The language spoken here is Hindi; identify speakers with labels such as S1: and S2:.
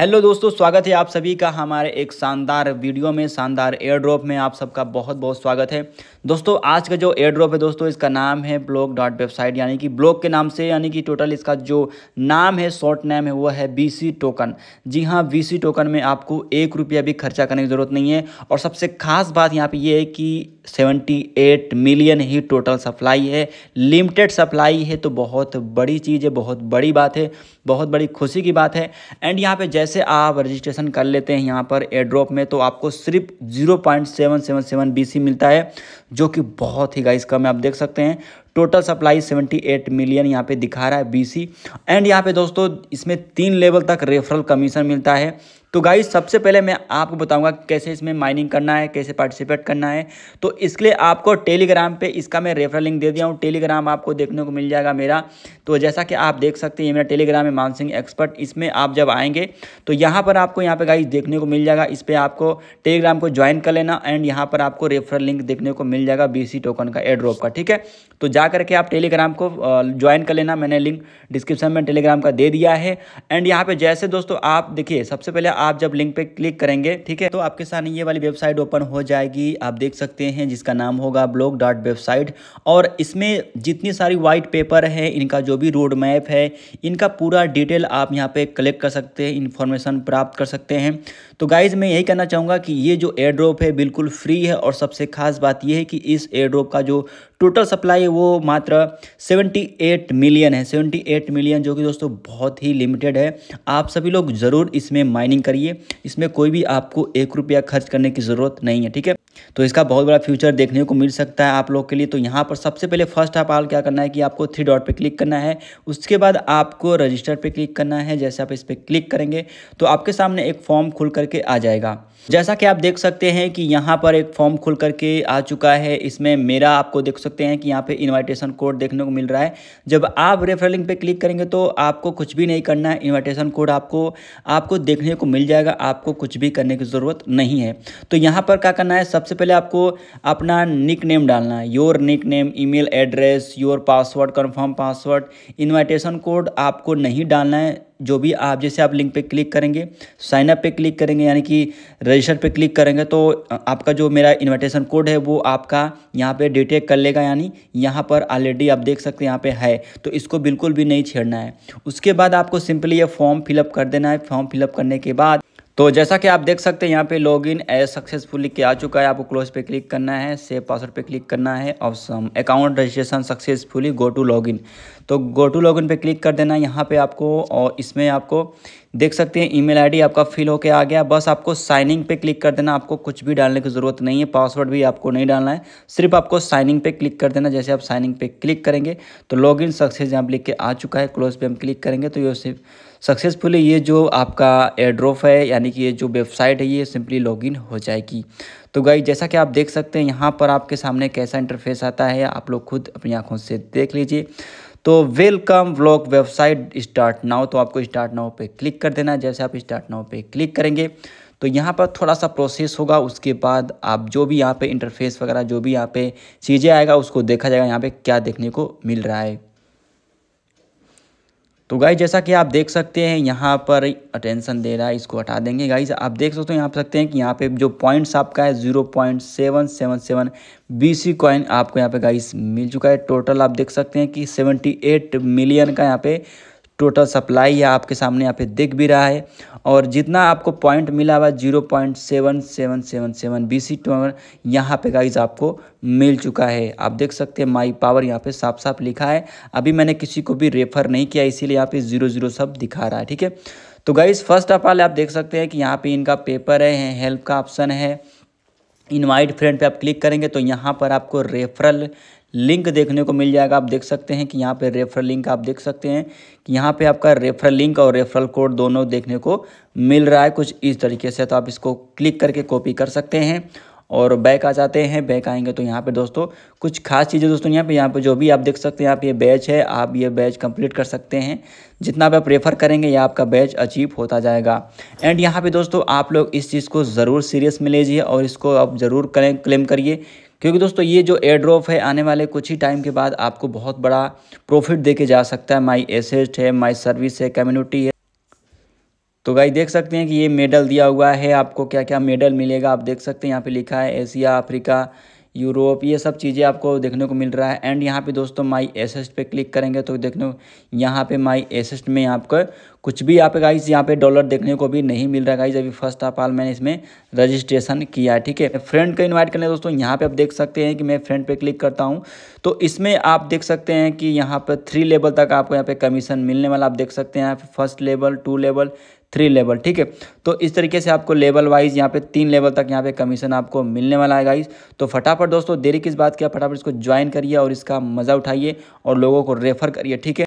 S1: हेलो दोस्तों स्वागत है आप सभी का हमारे एक शानदार वीडियो में शानदार एयर ड्रॉप में आप सबका बहुत बहुत स्वागत है दोस्तों आज का जो एयर ड्रॉप है दोस्तों इसका नाम है ब्लॉग डॉट वेबसाइट यानी कि ब्लॉग के नाम से यानी कि टोटल इसका जो नाम है शॉर्ट नेम है वह है बीसी टोकन जी हाँ बीसी टोकन में आपको एक रुपया भी खर्चा करने की ज़रूरत नहीं है और सबसे खास बात यहाँ पर यह है कि 78 मिलियन ही टोटल सप्लाई है लिमिटेड सप्लाई है तो बहुत बड़ी चीज़ है बहुत बड़ी बात है बहुत बड़ी खुशी की बात है एंड यहाँ पे जैसे आप रजिस्ट्रेशन कर लेते हैं यहाँ पर एड्रॉप में तो आपको सिर्फ 0.777 बीसी मिलता है जो कि बहुत ही गाइस कम है आप देख सकते हैं टोटल सप्लाई 78 मिलियन यहाँ पे दिखा रहा है बी एंड यहाँ पे दोस्तों इसमें तीन लेवल तक रेफरल कमीशन मिलता है तो गाइज सबसे पहले मैं आपको बताऊंगा कैसे इसमें माइनिंग करना है कैसे पार्टिसिपेट करना है तो इसके लिए आपको टेलीग्राम पे इसका मैं रेफरल लिंक दे दिया हूँ टेलीग्राम आपको देखने को मिल जाएगा मेरा तो जैसा कि आप देख सकते हैं मेरा टेलीग्राम है मानसिंह एक्सपर्ट इसमें आप जब आएंगे तो यहाँ पर आपको यहाँ पर गाइज देखने को मिल जाएगा इस पर आपको टेलीग्राम को ज्वाइन कर लेना एंड यहाँ पर आपको रेफरल लिंक देखने को मिल जाएगा बी टोकन का एड्रॉप का ठीक है तो जा करके आप टेलीग्राम को ज्वाइन कर लेना मैंने लिंक डिस्क्रिप्शन में टेलीग्राम का दे दिया है एंड यहाँ पर जैसे दोस्तों आप देखिए सबसे पहले आप जब लिंक पे क्लिक करेंगे ठीक है तो आपके सामने ये वाली वेबसाइट ओपन हो जाएगी आप देख सकते हैं जिसका नाम होगा ब्लॉग डॉट वेबसाइट और इसमें जितनी सारी वाइट पेपर है इनका जो भी रोड मैप है इनका पूरा डिटेल आप यहाँ पे कलेक्ट कर सकते हैं इन्फॉर्मेशन प्राप्त कर सकते हैं तो गाइज मैं यही कहना चाहूँगा कि ये जो एयर ड्रॉप है बिल्कुल फ्री है और सबसे खास बात यह है कि इस एयर ड्रॉप का जो टोटल सप्लाई वो मात्र 78 मिलियन है 78 मिलियन जो कि दोस्तों बहुत ही लिमिटेड है आप सभी लोग ज़रूर इसमें माइनिंग करिए इसमें कोई भी आपको एक रुपया खर्च करने की ज़रूरत नहीं है ठीक है तो इसका बहुत बड़ा फ्यूचर देखने को मिल सकता है आप लोग के लिए तो यहाँ पर सबसे पहले फर्स्ट आप ऑल क्या करना है कि आपको थ्री डॉट पर क्लिक करना है उसके बाद आपको रजिस्टर पर क्लिक करना है जैसे आप इस पर क्लिक करेंगे तो आपके सामने एक फॉर्म खुल करके आ जाएगा जैसा कि आप देख सकते हैं कि यहाँ पर एक फॉर्म खुल करके आ चुका है इसमें मेरा आपको देख सकते हैं कि यहाँ पे इनविटेशन कोड देखने को मिल रहा है जब आप रेफर लिंक पे क्लिक करेंगे तो आपको कुछ भी नहीं करना है इनविटेशन कोड आपको आपको देखने को मिल जाएगा आपको कुछ भी करने की ज़रूरत नहीं है तो यहाँ पर क्या करना है सबसे पहले पहले आपको अपना निक नेम डालना है your nick name email address your password confirm password invitation code आपको नहीं डालना है जो भी आप जैसे आप लिंक पे क्लिक करेंगे साइनअप पे क्लिक करेंगे यानी कि रजिस्टर पे क्लिक करेंगे तो आपका जो मेरा इनविटेशन कोड है वो आपका यहाँ पे डिटेक्ट कर लेगा यानी यहाँ पर ऑलरेडी आप देख सकते हैं यहाँ पे है तो इसको बिल्कुल भी नहीं छेड़ना है उसके बाद आपको सिंपली ये फॉर्म फिलअप कर देना है फॉर्म फिलअप करने के बाद तो जैसा कि आप देख सकते हैं यहाँ पे लॉगिन एज सक्सेसफुल लिख के आ चुका है आपको क्लोज पे क्लिक करना है सेव पासवर्ड पे क्लिक करना है और some account registration successfully go to login तो गो टू लॉगिन पे क्लिक कर देना है यहाँ पे आपको और इसमें आपको देख सकते हैं ईमेल आईडी आपका फिल होके आ गया बस आपको साइनिंग पे क्लिक कर देना आपको कुछ भी डालने की ज़रूरत नहीं है पासवर्ड भी आपको नहीं डालना है सिर्फ आपको साइनिंग पे क्लिक कर देना जैसे आप साइनिंग पे क्लिक करेंगे तो लॉग इन सक्सेस यहाँ लिख के आ चुका है क्लोज पे हम क्लिक करेंगे तो ये सिर्फ सक्सेसफुली ये जो आपका एड्रोफ है यानी कि ये जो वेबसाइट है ये सिंपली लॉगिन हो जाएगी तो गाई जैसा कि आप देख सकते हैं यहाँ पर आपके सामने कैसा इंटरफेस आता है आप लोग खुद अपनी आँखों से देख लीजिए तो welcome vlog website start now तो आपको स्टार्ट नाउ पे क्लिक कर देना है जैसे आप स्टार्ट नाउ पे क्लिक करेंगे तो यहाँ पर थोड़ा सा प्रोसेस होगा उसके बाद आप जो भी यहाँ पे इंटरफेस वगैरह जो भी यहाँ पे चीज़ें आएगा उसको देखा जाएगा यहाँ पे क्या देखने को मिल रहा है तो गाइज जैसा कि आप देख सकते हैं यहाँ पर अटेंशन दे रहा है इसको हटा देंगे गाइज आप देख सकते हो यहाँ सकते हैं कि यहाँ पे जो पॉइंट्स आपका है zero point seven seven seven B C coin आपको यहाँ पे गाइज मिल चुका है टोटल आप देख सकते हैं कि सेवेंटी एट मिलियन का यहाँ पे टोटल सप्लाई है आपके सामने यहाँ पे दिख भी रहा है और जितना आपको पॉइंट मिला हुआ zero point seven seven seven seven B C टोमर यहाँ पे गाइज आपको मिल चुका है आप देख सकते हैं माई पावर यहाँ पे साफ साफ लिखा है अभी मैंने किसी को भी रेफर नहीं किया इसीलिए यहाँ पे जीरो जीरो सब दिखा रहा है ठीक है तो गाइज फर्स्ट ऑफ ऑल आप देख सकते हैं कि यहाँ पे इनका पेपर है हेल्प का ऑप्शन है इनवाइट फ्रेंड पे आप क्लिक करेंगे तो यहाँ पर आपको रेफरल लिंक देखने को मिल जाएगा आप देख सकते हैं कि यहाँ पे रेफरल लिंक आप देख सकते हैं कि यहाँ पे आपका रेफरल लिंक और रेफरल कोड दोनों देखने को मिल रहा है कुछ इस तरीके से तो आप इसको क्लिक करके कॉपी कर सकते हैं और बैक आ जाते हैं बैक आएंगे तो यहाँ पे दोस्तों कुछ खास चीज़ें दोस्तों यहाँ पे यहाँ पे जो भी आप देख सकते हैं यहाँ पे ये बैच है आप ये बैच कंप्लीट कर सकते हैं जितना भी आप रेफर करेंगे ये आपका बैच अचीव होता जाएगा एंड यहाँ पे दोस्तों आप लोग इस चीज़ को ज़रूर सीरियस में लीजिए और इसको आप ज़रूर क्लेम करिए क्योंकि दोस्तों ये जो एयर ड्रॉप है आने वाले कुछ ही टाइम के बाद आपको बहुत बड़ा प्रॉफिट देके जा सकता है माई एसेस्ट है माई सर्विस है कम्युनिटी है तो गाई देख सकते हैं कि ये मेडल दिया हुआ है आपको क्या क्या मेडल मिलेगा आप देख सकते हैं यहाँ पे लिखा है एशिया अफ्रीका यूरोप ये सब चीज़ें आपको देखने को मिल रहा है एंड यहाँ पे दोस्तों माई एसेस्ट पे क्लिक करेंगे तो देखने यहाँ पे माई एसेस्ट में आपको कुछ भी आप गाइस यहाँ पे डॉलर देखने को भी नहीं मिल रहा गाइस अभी फर्स्ट ऑफ ऑल मैंने इसमें रजिस्ट्रेशन किया है ठीक है फ्रेंड को इनवाइट करने दोस्तों यहाँ पे आप देख सकते हैं कि मैं फ्रेंड पे क्लिक करता हूँ तो इसमें आप देख सकते हैं कि यहाँ पर थ्री लेवल तक आपको यहाँ पे कमीशन मिलने वाला आप देख सकते हैं यहाँ first level two level three level ठीक है तो इस तरीके से आपको लेवल वाइज यहाँ पे तीन लेवल तक यहाँ पे कमीशन आपको मिलने वाला है गाइज तो फटाफट दोस्तों देरी किस बात की फटाफट इसको ज्वाइन करिए और इसका मज़ा उठाइए और लोगों को रेफर करिए ठीक है